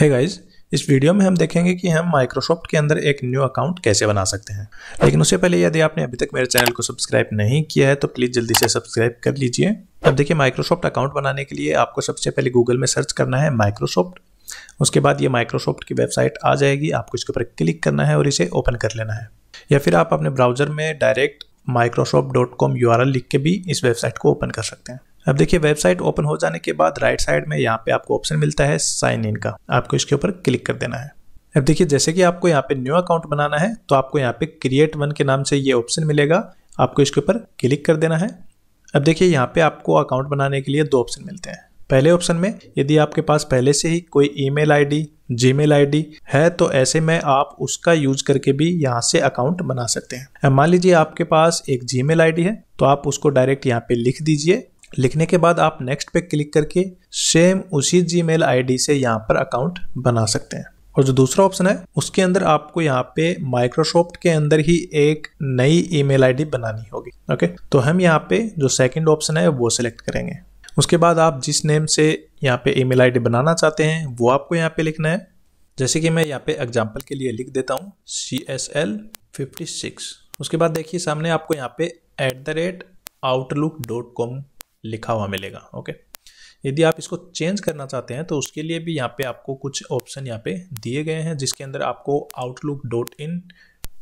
है hey guys इस video में हम देखेंगे कि हम माइक्रोसॉफ्ट के अंदर एक न्यू अकाउंट कैसे बना सकते हैं लेकिन उससे पहले यदि आपने अभी तक मेरे चैनल को सब्सक्राइब नहीं किया है तो प्लीज़ जल्दी से सब्सक्राइब कर लीजिए अब देखिए माइक्रोसॉफ्ट अकाउंट बनाने के लिए आपको सबसे पहले गूगल में सर्च करना है माइक्रोसॉफ्ट उसके बाद ये माइक्रोसॉफ्ट की वेबसाइट आ जाएगी आपको इसके ऊपर क्लिक करना है और इसे ओपन कर लेना है या फिर आप अपने ब्राउजर में direct Microsoft dot com U R लिख के भी इस वेबसाइट को ओपन कर सकते हैं अब देखिए वेबसाइट ओपन हो जाने के बाद राइट साइड में यहाँ पे आपको ऑप्शन मिलता है साइन इन का आपको इसके ऊपर क्लिक कर देना है अब देखिए जैसे कि आपको यहाँ पे न्यू अकाउंट बनाना है तो आपको यहाँ पे क्रिएट वन के नाम से ये ऑप्शन मिलेगा आपको इसके ऊपर क्लिक कर देना है अब देखिए यहाँ पे आपको अकाउंट बनाने के लिए दो ऑप्शन मिलते हैं पहले ऑप्शन में यदि आपके पास पहले से ही कोई ईमेल आईडी, जीमेल आईडी है तो ऐसे में आप उसका यूज करके भी यहाँ से अकाउंट बना सकते हैं मान लीजिए आपके पास एक जीमेल आईडी है तो आप उसको डायरेक्ट यहाँ पे लिख दीजिए लिखने के बाद आप नेक्स्ट पे क्लिक करके सेम उसी जी मेल से यहाँ पर अकाउंट बना सकते हैं और जो दूसरा ऑप्शन है उसके अंदर आपको यहाँ पे माइक्रोसॉफ्ट के अंदर ही एक नई ईमेल आईडी बनानी होगी ओके तो हम यहाँ पे जो सेकंड ऑप्शन है वो सिलेक्ट करेंगे उसके बाद आप जिस नेम से यहाँ पे ईमेल आईडी बनाना चाहते हैं वो आपको यहाँ पे लिखना है जैसे कि मैं यहाँ पे एग्जाम्पल के लिए लिख देता हूँ C S L fifty six उसके बाद देखिए सामने आपको यहाँ पे at the rate Outlook dot com लिखा हुआ मिलेगा ओके यदि आप इसको चेंज करना चाहते हैं तो उसके लिए भी यहाँ पे आपको कुछ ऑप्शन यहाँ पे दिए गए हैं जिसके अंदर आपको आउटलुक डॉट इन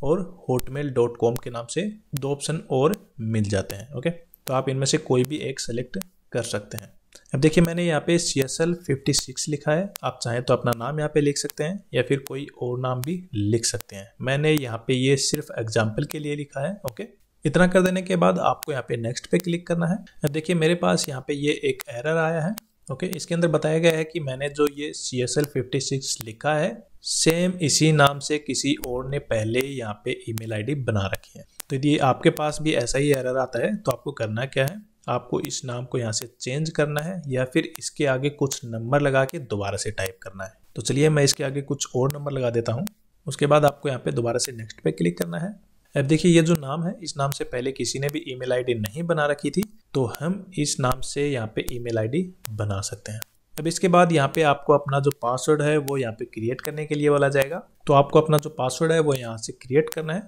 और हॉटमेल डॉट कॉम के नाम से दो ऑप्शन और मिल जाते हैं ओके तो आप इनमें से कोई भी एक सेलेक्ट कर सकते हैं अब देखिए मैंने यहाँ पे C S L fifty six लिखा है आप चाहें तो अपना नाम यहाँ पे लिख सकते हैं या फिर कोई और नाम भी लिख सकते हैं मैंने यहाँ पे ये सिर्फ एग्जाम्पल के लिए लिखा है ओके इतना कर देने के बाद आपको यहाँ पे नेक्स्ट पे क्लिक करना है देखिए मेरे पास यहाँ पे ये एक एरर आया है ओके इसके अंदर बताया गया है कि मैंने जो ये C S L fifty six लिखा है सेम इसी नाम से किसी और ने पहले यहाँ पे ईमेल आईडी बना रखी है तो यदि आपके पास भी ऐसा ही एरर आता है तो आपको करना क्या है आपको इस नाम को यहाँ से चेंज करना है या फिर इसके आगे कुछ नंबर लगा के दोबारा से टाइप करना है तो चलिए मैं इसके आगे कुछ और नंबर लगा देता हूँ उसके बाद आपको यहाँ पे दोबारा से नेक्स्ट पे क्लिक करना है अब देखिए ये जो नाम है इस नाम से पहले किसी ने भी ईमेल आईडी नहीं बना रखी थी तो हम इस नाम से यहाँ पे ईमेल आईडी बना सकते हैं अब इसके बाद यहाँ पे आपको अपना जो पासवर्ड है वो यहाँ पे क्रिएट करने के लिए बोला जाएगा तो आपको अपना जो पासवर्ड है वो यहाँ से क्रिएट करना है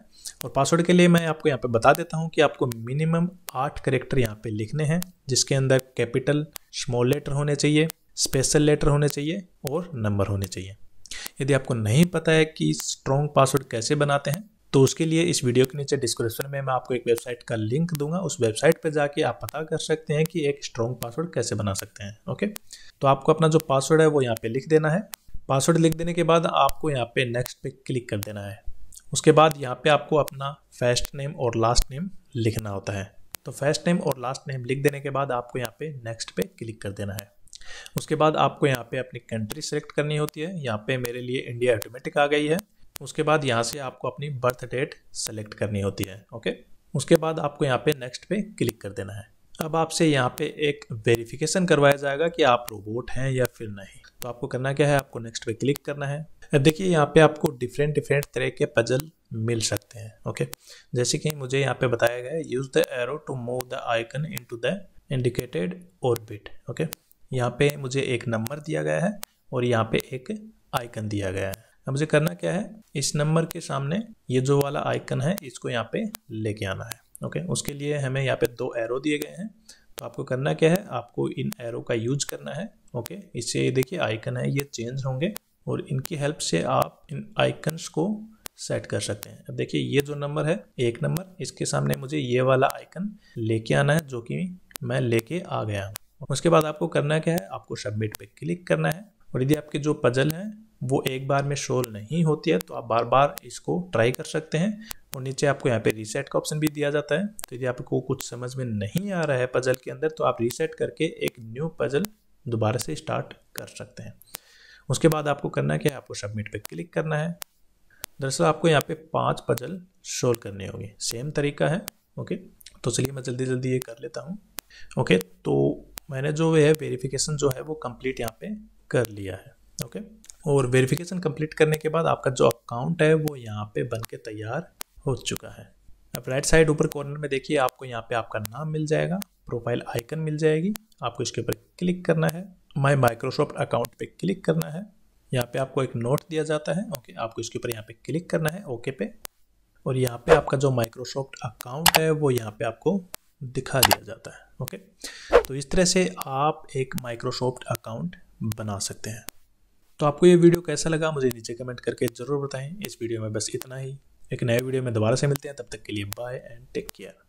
और पासवर्ड के लिए मैं आपको यहाँ पे बता देता हूँ कि आपको मिनिमम आठ करेक्टर यहाँ पे लिखने हैं जिसके अंदर कैपिटल स्मॉल लेटर होने चाहिए स्पेशल लेटर होने चाहिए और नंबर होने चाहिए यदि आपको नहीं पता है कि स्ट्रॉन्ग पासवर्ड कैसे बनाते हैं तो उसके लिए इस वीडियो के नीचे डिस्क्रिप्शन में मैं आपको एक वेबसाइट का लिंक दूंगा उस वेबसाइट पर जाके आप पता कर सकते हैं कि एक स्ट्रॉन्ग पासवर्ड कैसे बना सकते हैं ओके तो आपको अपना जो पासवर्ड है वो यहाँ पे लिख देना है पासवर्ड लिख देने के बाद आपको यहाँ पे नेक्स्ट पे क्लिक कर देना है उसके बाद यहाँ पे आपको अपना फर्स्ट नेम और लास्ट नेम लिखना होता है तो फर्स्ट नेम और लास्ट नेम लिख देने के बाद आपको यहाँ पे नेक्स्ट पे क्लिक कर देना है उसके बाद आपको यहाँ पे अपनी कंट्री सेलेक्ट करनी होती है यहाँ पे मेरे लिए इंडिया ऑटोमेटिक आ गई है उसके बाद यहाँ से आपको अपनी बर्थ डेट सेलेक्ट करनी होती है ओके उसके बाद आपको यहाँ पे नेक्स्ट पे क्लिक कर देना है अब आपसे यहाँ पे एक वेरिफिकेशन करवाया जाएगा कि आप रोबोट हैं या फिर नहीं तो आपको करना क्या है आपको नेक्स्ट पे क्लिक करना है देखिए यहाँ पे आपको डिफरेंट डिफरेंट तरह के पजल मिल सकते हैं ओके जैसे कि मुझे यहाँ पे बताया गया है use the arrow to move the icon in the indicated orbit okay यहाँ पे मुझे एक नंबर दिया गया है और यहाँ पे एक आइकन दिया गया है अब मुझे करना क्या है इस नंबर के सामने ये जो वाला आइकन है इसको यहाँ पे लेके आना है ओके उसके लिए हमें यहाँ पे दो एरो दिए गए हैं तो आपको करना क्या है आपको इन एरो का यूज करना है ओके इससे देखिए आइकन है ये चेंज होंगे और इनकी हेल्प से आप इन आइकन्स को सेट कर सकते हैं अब देखिए ये जो नंबर है एक नंबर इसके सामने मुझे ये वाला आइकन लेके आना है जो कि मैं लेके आ गया हूँ उसके बाद आपको करना क्या है आपको सबमिट पे क्लिक करना है और यदि आपके जो पजल हैं वो एक बार में शोल नहीं होती है तो आप बार बार इसको ट्राई कर सकते हैं और नीचे आपको यहाँ पे रीसेट का ऑप्शन भी दिया जाता है तो यदि आपको कुछ समझ में नहीं आ रहा है पजल के अंदर तो आप रीसेट करके एक न्यू पजल दोबारा से स्टार्ट कर सकते हैं उसके बाद आपको करना क्या है आपको सबमिट पे क्लिक करना है दरअसल आपको यहाँ पे पांच पजल शोल करने होंगे सेम तरीका है ओके तो चलिए मैं जल्दी जल्दी ये कर लेता हूँ ओके तो मैंने जो है वेरिफिकेशन जो है वो कम्प्लीट यहाँ पर कर लिया है ओके और वेरिफिकेशन कंप्लीट करने के बाद आपका जो अकाउंट है वो यहाँ पे बन के तैयार हो चुका है अब राइट साइड ऊपर कॉर्नर में देखिए आपको यहाँ पे आपका नाम मिल जाएगा प्रोफाइल आइकन मिल जाएगी आपको इसके ऊपर क्लिक करना है माई माइक्रोसॉफ्ट अकाउंट पर क्लिक करना है यहाँ पर आपको एक नोट दिया जाता है ओके आपको इसके ऊपर यहाँ पर क्लिक करना है ओके पे और यहाँ पर आपका जो माइक्रोसॉफ्ट अकाउंट है वो यहाँ पर आपको दिखा दिया जाता है ओके तो इस तरह से आप एक माइक्रोसॉफ्ट अकाउंट बना सकते हैं तो आपको ये वीडियो कैसा लगा मुझे नीचे कमेंट करके ज़रूर बताएं इस वीडियो में बस इतना ही एक नए वीडियो में दोबारा से मिलते हैं तब तक के लिए बाय एंड टेक केयर